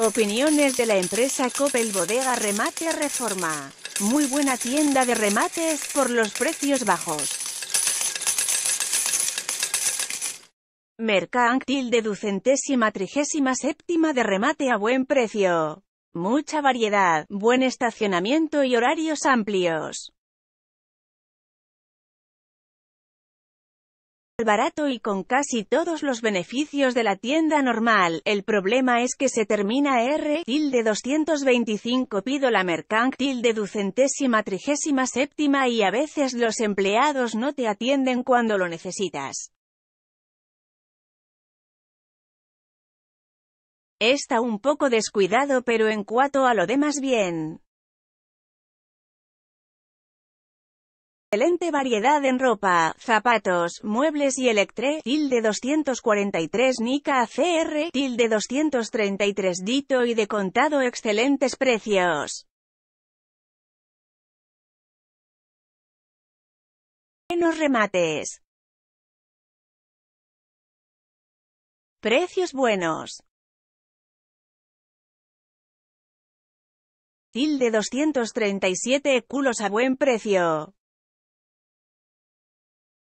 Opiniones de la empresa Coppel Bodega Remate Reforma. Muy buena tienda de remates por los precios bajos. Mercantil de ducentésima trigésima séptima de remate a buen precio. Mucha variedad, buen estacionamiento y horarios amplios. barato y con casi todos los beneficios de la tienda normal, el problema es que se termina R, tilde 225 pido la mercanc, tilde ducentésima trigésima séptima y a veces los empleados no te atienden cuando lo necesitas. Está un poco descuidado pero en cuanto a lo demás bien. Excelente variedad en ropa, zapatos, muebles y electre, tilde 243 Nica CR, tilde 233 Dito y de contado excelentes precios. Buenos remates. Precios buenos. Tilde 237 culos a buen precio.